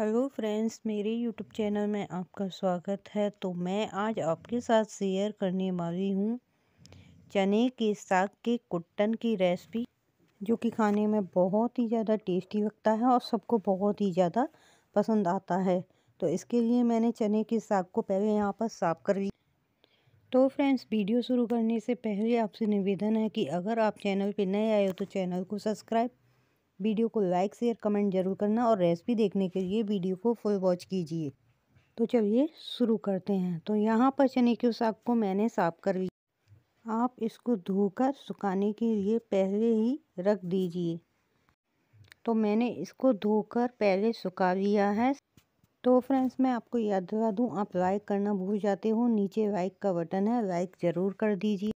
hello friends मेरे YouTube channel में आपका स्वागत है तो मैं आज आपके साथ शेयर करने वाली हूँ चने के साग के कुट्टन की रेसिपी जो कि खाने में बहुत ही ज़्यादा टेस्टी लगता है और सबको बहुत ही ज़्यादा पसंद आता है तो इसके लिए मैंने चने के साग को पहले यहाँ पर साफ़ कर लिया तो फ्रेंड्स वीडियो शुरू करने से पहले आपसे निवेदन है कि अगर आप चैनल पर नए आए हो तो चैनल को सब्सक्राइब वीडियो को लाइक शेयर कमेंट जरूर करना और रेसिपी देखने के लिए वीडियो को फुल वॉच कीजिए तो चलिए शुरू करते हैं तो यहाँ पर चने के साग को मैंने साफ़ कर लिया आप इसको धोकर सुखाने के लिए पहले ही रख दीजिए तो मैंने इसको धोकर पहले सुखा लिया है तो फ्रेंड्स मैं आपको याद दिला दूँ आप लाइक करना भूल जाते हो नीचे लाइक का बटन है लाइक ज़रूर कर दीजिए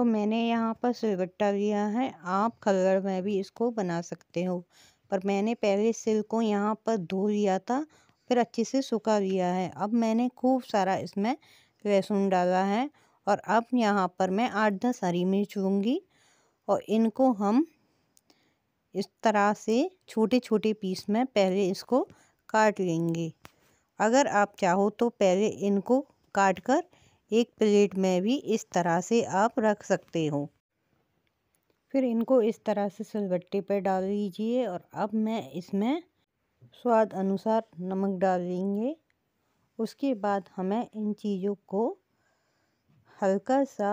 तो मैंने यहाँ पर सिलगट्टा लिया है आप कलर में भी इसको बना सकते हो पर मैंने पहले सिल को यहाँ पर धो लिया था फिर अच्छे से सुखा लिया है अब मैंने खूब सारा इसमें लहसुन डाला है और अब यहाँ पर मैं आठ दस हरी मिर्च लूँगी और इनको हम इस तरह से छोटे छोटे पीस में पहले इसको काट लेंगे अगर आप चाहो तो पहले इनको काट कर एक प्लेट में भी इस तरह से आप रख सकते हो फिर इनको इस तरह से सिलबट्टे पर डाल लीजिए और अब मैं इसमें स्वाद अनुसार नमक डाल देंगे उसके बाद हमें इन चीज़ों को हल्का सा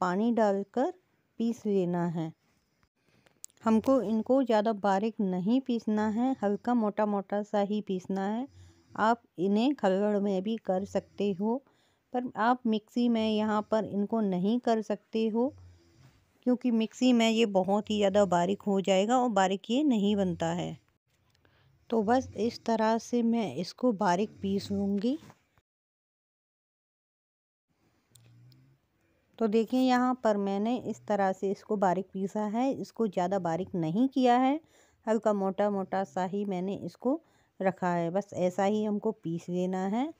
पानी डालकर पीस लेना है हमको इनको ज़्यादा बारीक नहीं पीसना है हल्का मोटा मोटा सा ही पीसना है आप इन्हें खलगड़ में भी कर सकते हो पर आप मिक्सी में यहाँ पर इनको नहीं कर सकते हो क्योंकि मिक्सी में ये बहुत ही ज़्यादा बारीक हो जाएगा और बारीक ये नहीं बनता है तो बस इस तरह से मैं इसको बारीक पीस लूँगी तो देखिए यहाँ पर मैंने इस तरह से इसको बारीक पीसा है इसको ज़्यादा बारीक नहीं किया है हल्का मोटा मोटा सा ही मैंने इसको रखा है बस ऐसा ही हमको पीस लेना है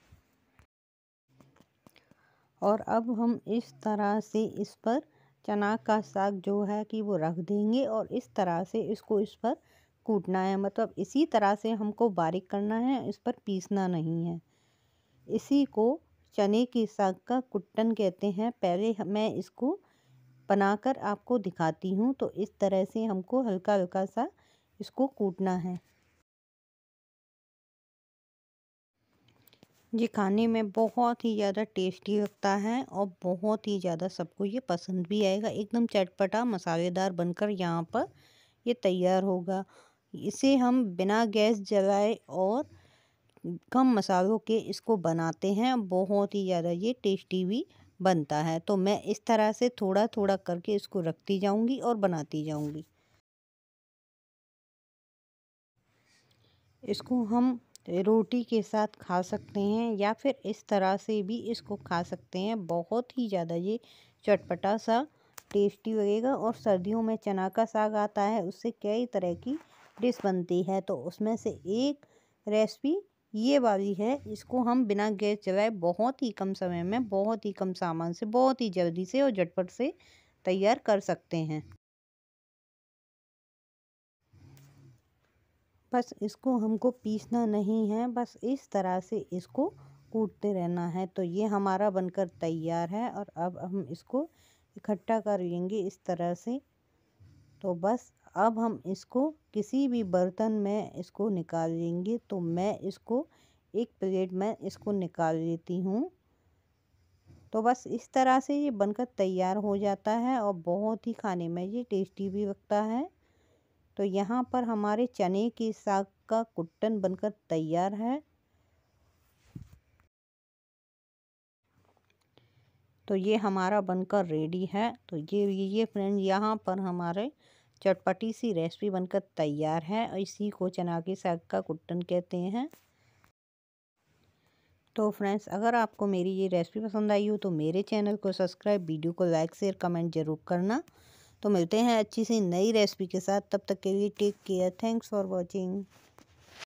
और अब हम इस तरह से इस पर चना का साग जो है कि वो रख देंगे और इस तरह से इसको इस पर कूटना है मतलब इसी तरह से हमको बारीक करना है इस पर पीसना नहीं है इसी को चने की साग का कुट्टन कहते हैं पहले मैं इसको बनाकर आपको दिखाती हूँ तो इस तरह से हमको हल्का हल्का सा इसको कूटना है ये खाने में बहुत ही ज़्यादा टेस्टी लगता है और बहुत ही ज़्यादा सबको ये पसंद भी आएगा एकदम चटपटा मसालेदार बनकर यहाँ पर ये तैयार होगा इसे हम बिना गैस जलाए और कम मसालों के इसको बनाते हैं बहुत ही ज़्यादा ये टेस्टी भी बनता है तो मैं इस तरह से थोड़ा थोड़ा करके इसको रखती जाऊंगी और बनाती जाऊंगी इसको हम रोटी के साथ खा सकते हैं या फिर इस तरह से भी इसको खा सकते हैं बहुत ही ज़्यादा ये चटपटा सा टेस्टी लगेगा और सर्दियों में चना का साग आता है उससे कई तरह की डिश बनती है तो उसमें से एक रेसिपी ये वाली है इसको हम बिना गैस जलाए बहुत ही कम समय में बहुत ही कम सामान से बहुत ही जल्दी से और झटपट से तैयार कर सकते हैं बस इसको हमको पीसना नहीं है बस इस तरह से इसको कूटते रहना है तो ये हमारा बनकर तैयार है और अब हम इसको इकट्ठा कर लेंगे इस तरह से तो बस अब हम इसको किसी भी बर्तन में इसको निकाल लेंगे तो मैं इसको एक प्लेट में इसको निकाल लेती हूँ तो बस इस तरह से ये बनकर तैयार हो जाता है और बहुत ही खाने में ये टेस्टी भी लगता है तो यहाँ पर हमारे चने की साग का कुट्टन बनकर तैयार है तो ये हमारा बनकर रेडी है तो ये ये फ्रेंड यहाँ पर हमारे चटपटी सी रेसिपी बनकर तैयार है और इसी को चना के साग का कुट्टन कहते हैं तो फ्रेंड्स अगर आपको मेरी ये रेसिपी पसंद आई हो तो मेरे चैनल को सब्सक्राइब वीडियो को लाइक शेयर कमेंट ज़रूर करना तो मिलते हैं अच्छी सी नई रेसिपी के साथ तब तक के लिए take care thanks for watching